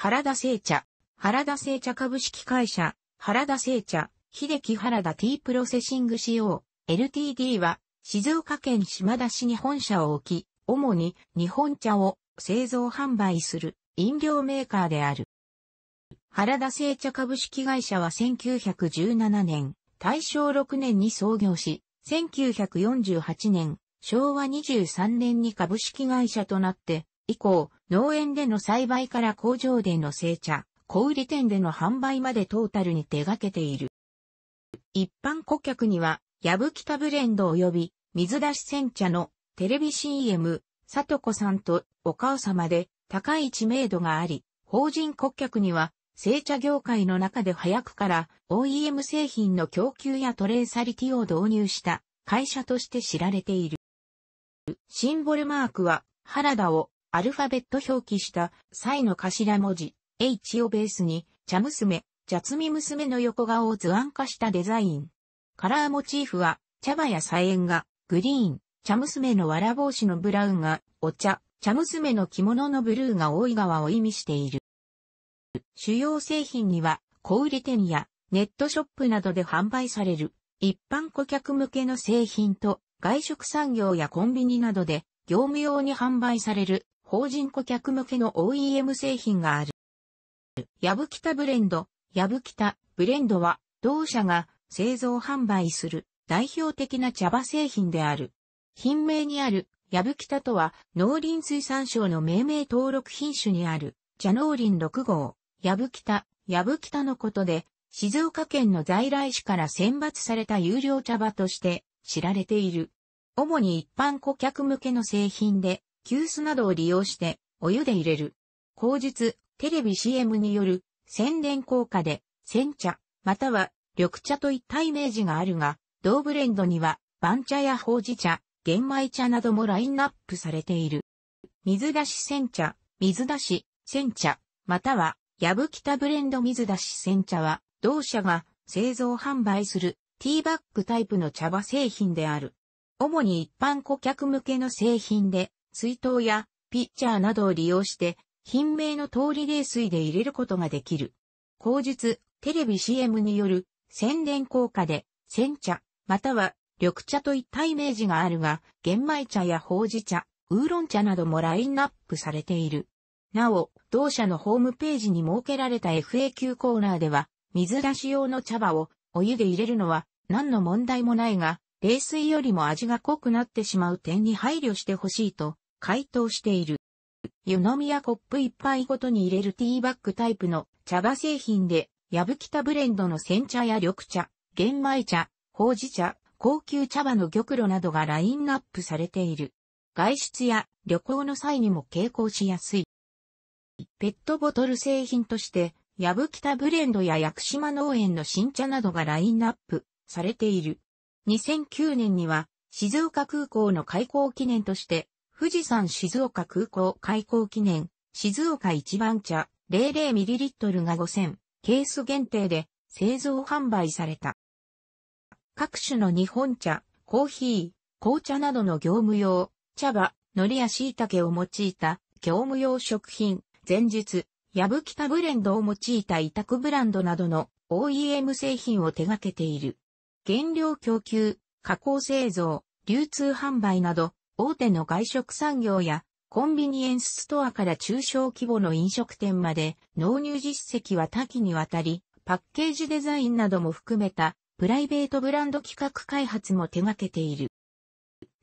原田製茶、原田製茶株式会社、原田製茶、秀樹原田 T プロセシング CO、LTD は、静岡県島田市に本社を置き、主に日本茶を製造販売する飲料メーカーである。原田製茶株式会社は1917年、大正6年に創業し、1948年、昭和23年に株式会社となって以降、農園での栽培から工場での製茶、小売店での販売までトータルに手掛けている。一般顧客には、ヤブキタブレンド及び、水出し煎茶のテレビ CM、里子さんとお母様で高い知名度があり、法人顧客には、製茶業界の中で早くから OEM 製品の供給やトレーサリティを導入した会社として知られている。シンボルマークは原田をアルファベット表記した際の頭文字 H をベースに、茶娘、茶摘み娘の横顔を図案化したデザイン。カラーモチーフは、茶葉や菜園が、グリーン、茶娘のわら帽子のブラウンが、お茶、茶娘の着物のブルーが大井川を意味している。主要製品には、小売店やネットショップなどで販売される、一般顧客向けの製品と、外食産業やコンビニなどで、業務用に販売される法人顧客向けの OEM 製品がある。ヤブキタブレンド、ヤブキタブレンドは、同社が製造販売する代表的な茶葉製品である。品名にある、ヤブキタとは、農林水産省の命名登録品種にある、茶農林6号、ヤブキタ、ヤブキタのことで、静岡県の在来市から選抜された有料茶葉として知られている。主に一般顧客向けの製品で、急須などを利用してお湯で入れる。口実、テレビ CM による宣伝効果で、煎茶、または緑茶といったイメージがあるが、同ブレンドには番茶やほうじ茶、玄米茶などもラインナップされている。水出し煎茶、水出し、煎茶、または、やぶきたブレンド水出し煎茶は、同社が製造販売するティーバッグタイプの茶葉製品である。主に一般顧客向けの製品で、水筒やピッチャーなどを利用して、品名の通り冷水で入れることができる。後日、テレビ CM による宣伝効果で、煎茶、または緑茶といったイメージがあるが、玄米茶やほうじ茶、ウーロン茶などもラインナップされている。なお、同社のホームページに設けられた FAQ コーナーでは、水出し用の茶葉をお湯で入れるのは何の問題もないが、冷水よりも味が濃くなってしまう点に配慮してほしいと解凍している。湯飲みやコップ一杯ごとに入れるティーバッグタイプの茶葉製品で、ヤブキタブレンドの煎茶や緑茶、玄米茶、ほうじ茶、高級茶葉の玉露などがラインナップされている。外出や旅行の際にも傾向しやすい。ペットボトル製品として、ヤブキタブレンドや屋久島農園の新茶などがラインナップされている。2009年には静岡空港の開港記念として富士山静岡空港開港記念、静岡一番茶 00ml が5000、ケース限定で製造販売された。各種の日本茶、コーヒー、紅茶などの業務用、茶葉、海苔や椎茸を用いた業務用食品、前日、ヤブキタブレンドを用いた委託ブランドなどの OEM 製品を手掛けている。原料供給、加工製造、流通販売など、大手の外食産業やコンビニエンスストアから中小規模の飲食店まで納入実績は多岐にわたり、パッケージデザインなども含めたプライベートブランド企画開発も手掛けている。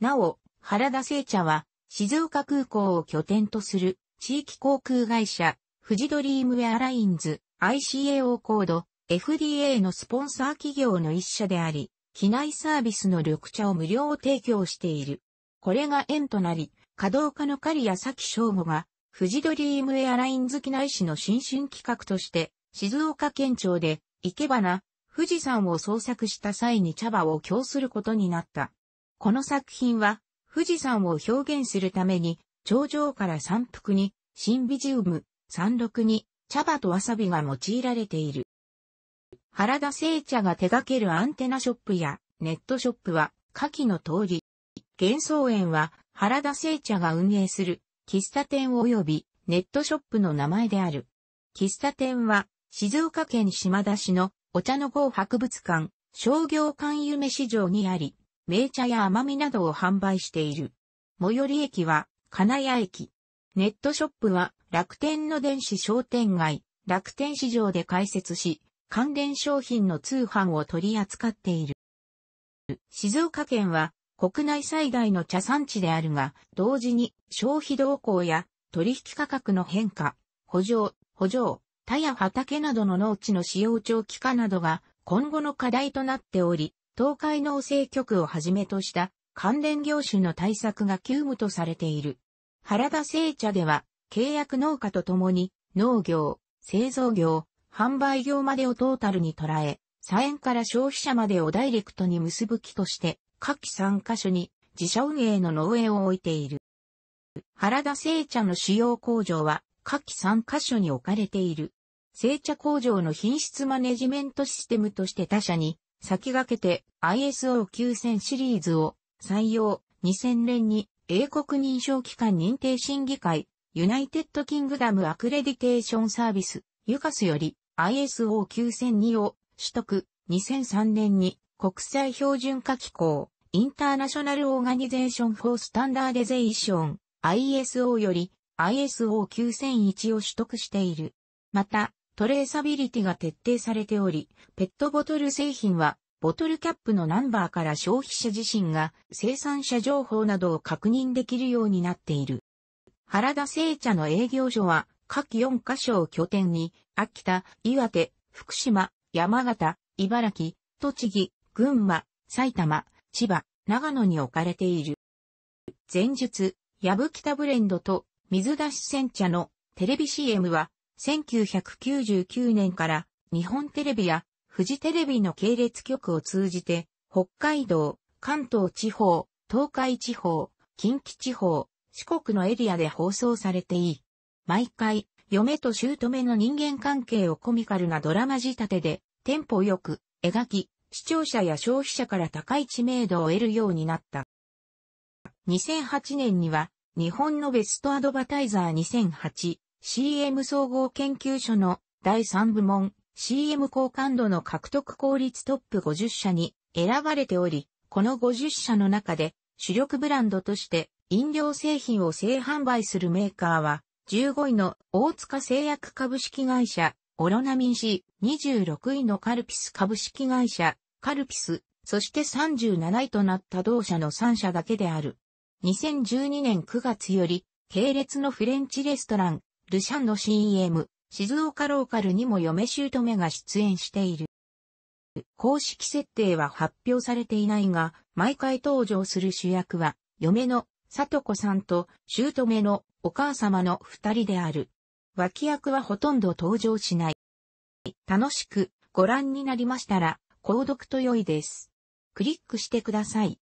なお、原田製茶は静岡空港を拠点とする地域航空会社、富士ドリームウェアラインズ ICAO コード FDA のスポンサー企業の一社であり、機内サービスの緑茶を無料提供している。これが縁となり、稼働家の狩谷崎翔吾が、富士ドリームエアライン好き内市の新春企画として、静岡県庁で、生け花、富士山を創作した際に茶葉を供することになった。この作品は、富士山を表現するために、頂上から山腹に、シンビジウム、山麓に、茶葉とわさびが用いられている。原田製茶が手掛けるアンテナショップやネットショップは、下記の通り、幻想園は原田製茶が運営する喫茶店及びネットショップの名前である。喫茶店は静岡県島田市のお茶の郷博物館商業館夢市場にあり、名茶や甘みなどを販売している。最寄り駅は金谷駅。ネットショップは楽天の電子商店街、楽天市場で開設し、関連商品の通販を取り扱っている。静岡県は国内最大の茶産地であるが、同時に消費動向や取引価格の変化、補助、補助、田や畑などの農地の使用長期化などが今後の課題となっており、東海農政局をはじめとした関連業種の対策が急務とされている。原田製茶では契約農家とともに農業、製造業、販売業までをトータルに捉え、左円から消費者までをダイレクトに結ぶ木として各3カ所に自社運営の農園を置いている。原田製茶の主要工場は各3カ所に置かれている。製茶工場の品質マネジメントシステムとして他社に先駆けて ISO9000 シリーズを採用2000年に英国認証機関認定審議会ユナイテッドキングダムアクレディテーションサービスユカスより ISO9002 を取得2003年に国際標準化機構、インターナショナルオーガニゼーションフォースタンダーデゼーション、ISO より ISO9001 を取得している。また、トレーサビリティが徹底されており、ペットボトル製品は、ボトルキャップのナンバーから消費者自身が生産者情報などを確認できるようになっている。原田製茶の営業所は、各4カ所を拠点に、秋田、岩手、福島、山形、茨城、栃木、群馬、埼玉、千葉、長野に置かれている。前述、ヤブキタブレンドと水出し煎茶のテレビ CM は1999年から日本テレビや富士テレビの系列局を通じて北海道、関東地方、東海地方、近畿地方、四国のエリアで放送されていい。毎回、嫁と姑の人間関係をコミカルなドラマ仕立てで、テンポよく、描き、視聴者や消費者から高い知名度を得るようになった。2008年には、日本のベストアドバタイザー 2008CM 総合研究所の第3部門 CM 好感度の獲得効率トップ50社に選ばれており、この50社の中で主力ブランドとして飲料製品を製販売するメーカーは15位の大塚製薬株式会社オロナミン C、26位のカルピス株式会社カルピス、そして37位となった同社の3社だけである。2012年9月より、系列のフレンチレストラン、ルシャンの CM、静岡ローカルにも嫁姑が出演している。公式設定は発表されていないが、毎回登場する主役は、嫁の、さとこさんと、姑の、お母様の二人である。脇役はほとんど登場しない。楽しくご覧になりましたら、購読と良いです。クリックしてください。